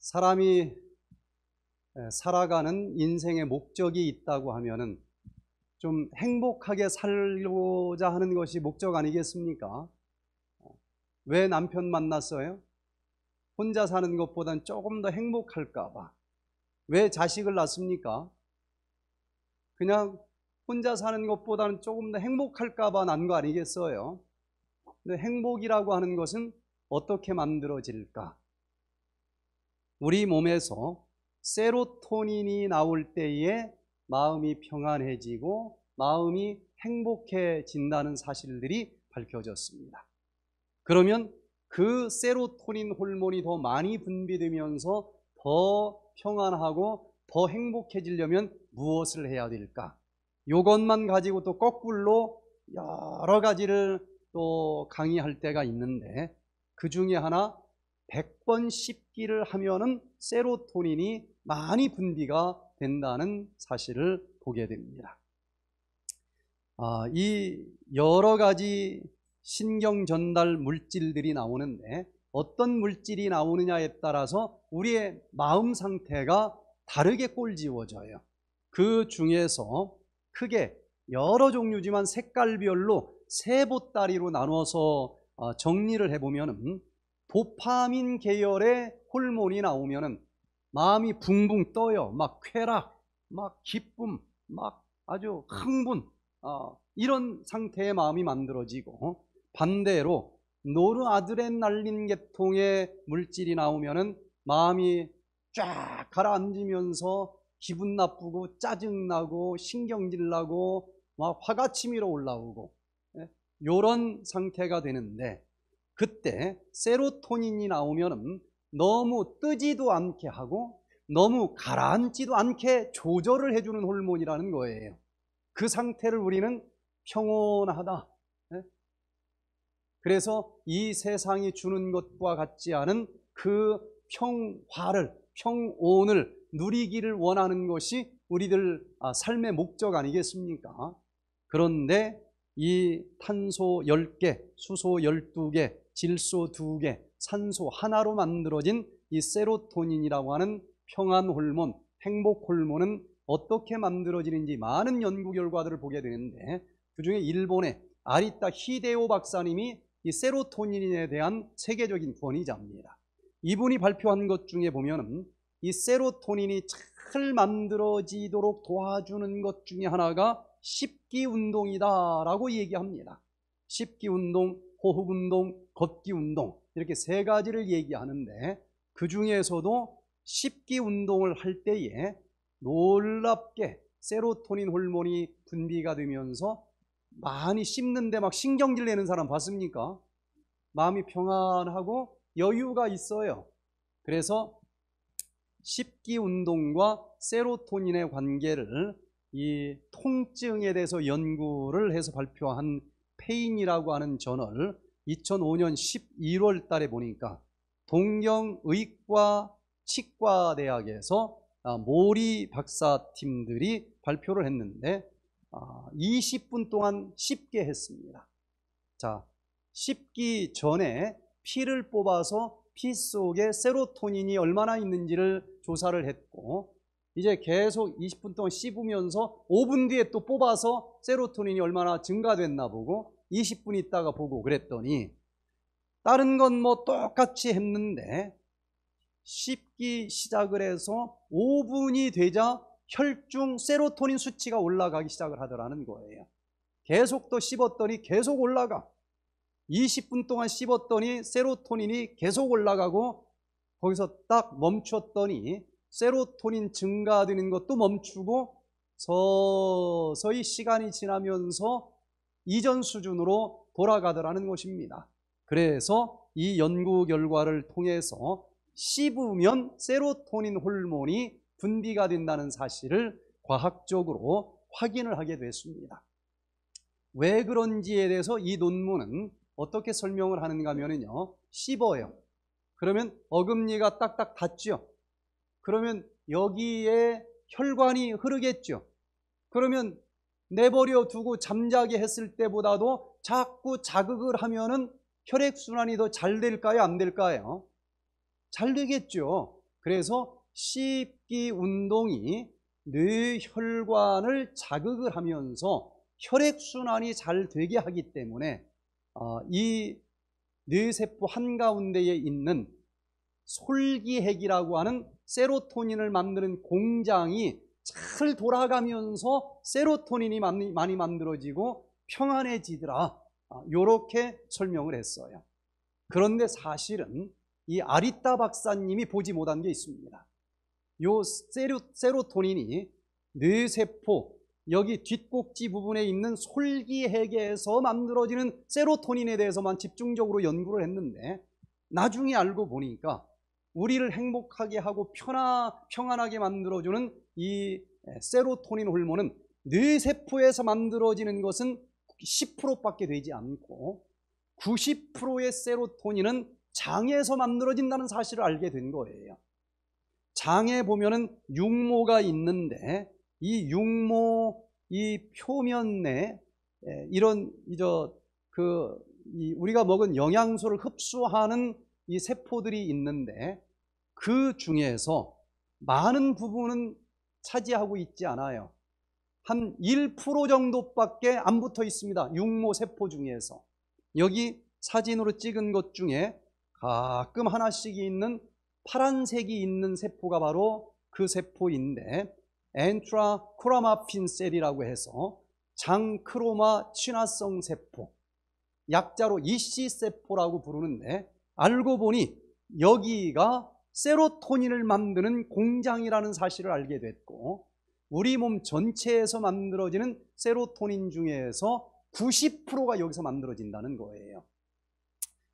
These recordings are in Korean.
사람이 살아가는 인생의 목적이 있다고 하면은 좀 행복하게 살고자 하는 것이 목적 아니겠습니까? 왜 남편 만났어요? 혼자 사는 것보단 조금 더 행복할까봐. 왜 자식을 낳습니까? 그냥 혼자 사는 것보다는 조금 더 행복할까봐 난 거 아니겠어요? 근데 행복이라고 하는 것은 어떻게 만들어질까? 우리 몸에서 세로토닌이 나올 때에 마음이 평안해지고 마음이 행복해진다는 사실들이 밝혀졌습니다. 그러면 그 세로토닌 호르몬이 더 많이 분비되면서 더 평안하고 더 행복해지려면 무엇을 해야 될까? 요것만 가지고 또 거꾸로 여러 가지를 또 강의할 때가 있는데 그 중에 하나 100번 씹기를 하면은 세로토닌이 많이 분비가 된다는 사실을 보게 됩니다. 아, 이 여러 가지 신경 전달 물질들이 나오는데 어떤 물질이 나오느냐에 따라서 우리의 마음 상태가 다르게 꼴지워져요. 그 중에서 크게 여러 종류지만 색깔별로 세 보따리로 나눠서 어, 정리를 해보면 도파민 계열의 호르몬이 나오면은 마음이 붕붕 떠요. 막 쾌락, 막 기쁨, 막 아주 흥분 어, 이런 상태의 마음이 만들어지고 어? 반대로 노르아드레날린 계통의 물질이 나오면은 마음이 쫙 가라앉으면서 기분 나쁘고 짜증나고 신경질 나고 막 화가 치밀어 올라오고 이런 예? 상태가 되는데 그때 세로토닌이 나오면 너무 뜨지도 않게 하고 너무 가라앉지도 않게 조절을 해주는 호르몬이라는 거예요. 그 상태를 우리는 평온하다. 예? 그래서 이 세상이 주는 것과 같지 않은 그 평화를, 평온을 누리기를 원하는 것이 우리들 아, 삶의 목적 아니겠습니까? 그런데 이 탄소 10개, 수소 12개, 질소 두 개, 산소 하나로 만들어진 이 세로토닌이라고 하는 평안 호르몬, 행복 호르몬은 어떻게 만들어지는지 많은 연구 결과들을 보게 되는데 그중에 일본의 아리타 히데오 박사님이 이 세로토닌에 대한 세계적인 권위자입니다. 이분이 발표한 것 중에 보면은 이 세로토닌이 잘 만들어지도록 도와주는 것 중에 하나가 식기 운동이다라고 얘기합니다. 식기 운동 호흡 운동, 걷기 운동 이렇게 세 가지를 얘기하는데 그 중에서도 씹기 운동을 할 때에 놀랍게 세로토닌 호르몬이 분비가 되면서 많이 씹는데 막 신경질 내는 사람 봤습니까? 마음이 평안하고 여유가 있어요. 그래서 씹기 운동과 세로토닌의 관계를 이 통증에 대해서 연구를 해서 발표한 페인이라고 하는 저널 2005년 11월 달에 보니까 동경의과 치과대학에서 아, 모리 박사팀들이 발표를 했는데 20분 아, 동안 씹게 했습니다. 자, 씹기 전에 피를 뽑아서 피 속에 세로토닌이 얼마나 있는지를 조사를 했고 이제 계속 20분 동안 씹으면서 5분 뒤에 또 뽑아서 세로토닌이 얼마나 증가됐나 보고 20분 있다가 보고 그랬더니 다른 건 뭐 똑같이 했는데 씹기 시작을 해서 5분이 되자 혈중 세로토닌 수치가 올라가기 시작을 하더라는 거예요. 계속 또 씹었더니 계속 올라가. 20분 동안 씹었더니 세로토닌이 계속 올라가고 거기서 딱 멈췄더니 세로토닌 증가되는 것도 멈추고 서서히 시간이 지나면서 이전 수준으로 돌아가더라는 것입니다. 그래서 이 연구 결과를 통해서 씹으면 세로토닌 호르몬이 분비가 된다는 사실을 과학적으로 확인을 하게 됐습니다. 왜 그런지에 대해서 이 논문은 어떻게 설명을 하는가 하면요. 씹어요. 그러면 어금니가 딱딱 닿죠. 그러면 여기에 혈관이 흐르겠죠. 그러면 내버려 두고 잠자게 했을 때보다도 자꾸 자극을 하면은 혈액순환이 더 잘 될까요? 안 될까요? 잘 되겠죠. 그래서 씹기 운동이 뇌혈관을 자극을 하면서 혈액순환이 잘 되게 하기 때문에 어, 이 뇌세포 한가운데에 있는 솔기핵이라고 하는 세로토닌을 만드는 공장이 잘 돌아가면서 세로토닌이 많이 만들어지고 평안해지더라. 이렇게 아, 설명을 했어요. 그런데 사실은 이 아리따 박사님이 보지 못한 게 있습니다. 요 세로, 세로토닌이 뇌세포 여기 뒷꼭지 부분에 있는 솔기핵에서 만들어지는 세로토닌에 대해서만 집중적으로 연구를 했는데 나중에 알고 보니까 우리를 행복하게 하고 편하, 평안하게 만들어주는 이 세로토닌 호르몬은 뇌세포에서 만들어지는 것은 10%밖에 되지 않고 90%의 세로토닌은 장에서 만들어진다는 사실을 알게 된 거예요. 장에 보면은 육모가 있는데 이 육모 이 표면에 이런 이저그 우리가 먹은 영양소를 흡수하는 이 세포들이 있는데 그 중에서 많은 부분은 차지하고 있지 않아요. 한 1% 정도밖에 안 붙어 있습니다. 육모 세포 중에서. 여기 사진으로 찍은 것 중에 가끔 하나씩 있는 파란색이 있는 세포가 바로 그 세포인데 엔트라 크로마핀 셀이라고 해서 장크로마 친화성 세포 약자로 EC 세포라고 부르는데 알고 보니 여기가 세로토닌을 만드는 공장이라는 사실을 알게 됐고 우리 몸 전체에서 만들어지는 세로토닌 중에서 90%가 여기서 만들어진다는 거예요.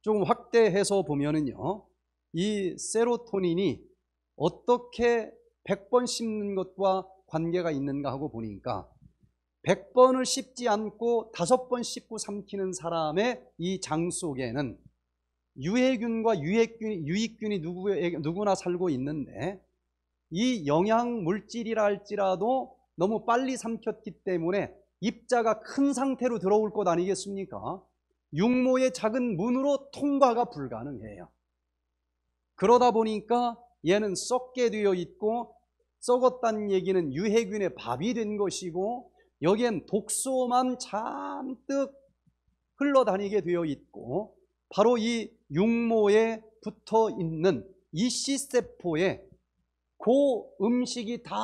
조금 확대해서 보면은요. 이 세로토닌이 어떻게 100번 씹는 것과 관계가 있는가 하고 보니까 100번을 씹지 않고 5번 씹고 삼키는 사람의 이 장 속에는 유해균과 유익균, 유익균이 누구에, 누구나 살고 있는데 이 영양 물질이라 할지라도 너무 빨리 삼켰기 때문에 입자가 큰 상태로 들어올 것 아니겠습니까? 육모의 작은 문으로 통과가 불가능해요. 그러다 보니까 얘는 썩게 되어 있고 썩었다는 얘기는 유해균의 밥이 된 것이고 여기엔 독소만 잔뜩 흘러다니게 되어 있고 바로 이 육모에 붙어 있는 이 C세포에 그 음식이 다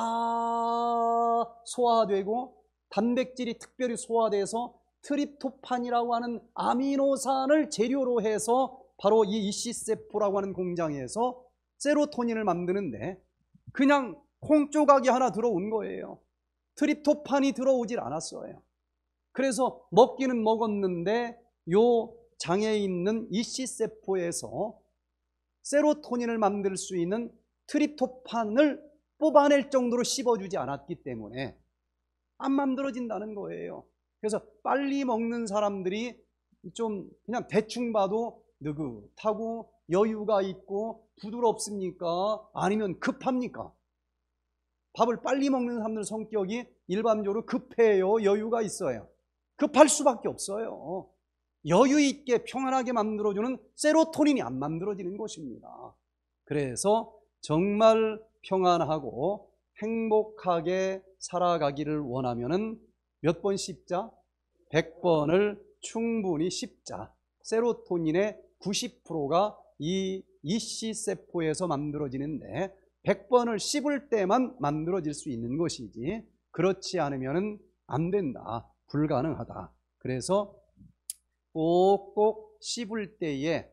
소화되고 단백질이 특별히 소화돼서 트립토판이라고 하는 아미노산을 재료로 해서 바로 이 이시세포라고 하는 공장에서 세로토닌을 만드는데 그냥 콩조각이 하나 들어온 거예요. 트립토판이 들어오질 않았어요. 그래서 먹기는 먹었는데 요 장에 있는 이시세포에서 세로토닌을 만들 수 있는 트립토판을 뽑아낼 정도로 씹어주지 않았기 때문에 안 만들어진다는 거예요 그래서 빨리 먹는 사람들이 좀 그냥 대충 봐도 느긋하고 여유가 있고 부드럽습니까? 아니면 급합니까? 밥을 빨리 먹는 사람들 성격이 일반적으로 급해요 여유가 있어요 급할 수밖에 없어요 여유 있게 평안하게 만들어주는 세로토닌이 안 만들어지는 것입니다. 그래서 정말 평안하고 행복하게 살아가기를 원하면은 몇번 씹자? 100번을 충분히 씹자. 세로토닌의 90%가 이 이씨세포에서 만들어지는데 100번을 씹을 때만 만들어질 수 있는 것이지 그렇지 않으면 안 된다. 불가능하다. 그래서 꼭꼭 씹을 때에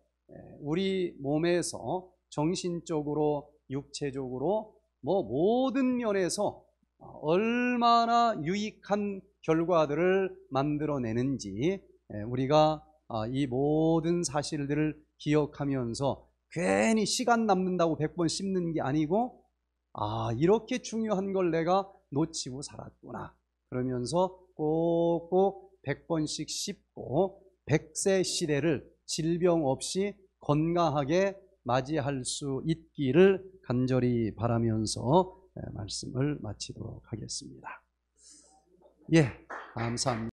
우리 몸에서 정신적으로 육체적으로 뭐 모든 면에서 얼마나 유익한 결과들을 만들어내는지 우리가 아, 이 모든 사실들을 기억하면서 괜히 시간 남는다고 100번 씹는 게 아니고 아 이렇게 중요한 걸 내가 놓치고 살았구나 그러면서 꼭꼭 100번씩 씹고 100세 시대를 질병 없이 건강하게 맞이할 수 있기를 간절히 바라면서 예, 말씀을 마치도록 하겠습니다. 예, 감사합니다.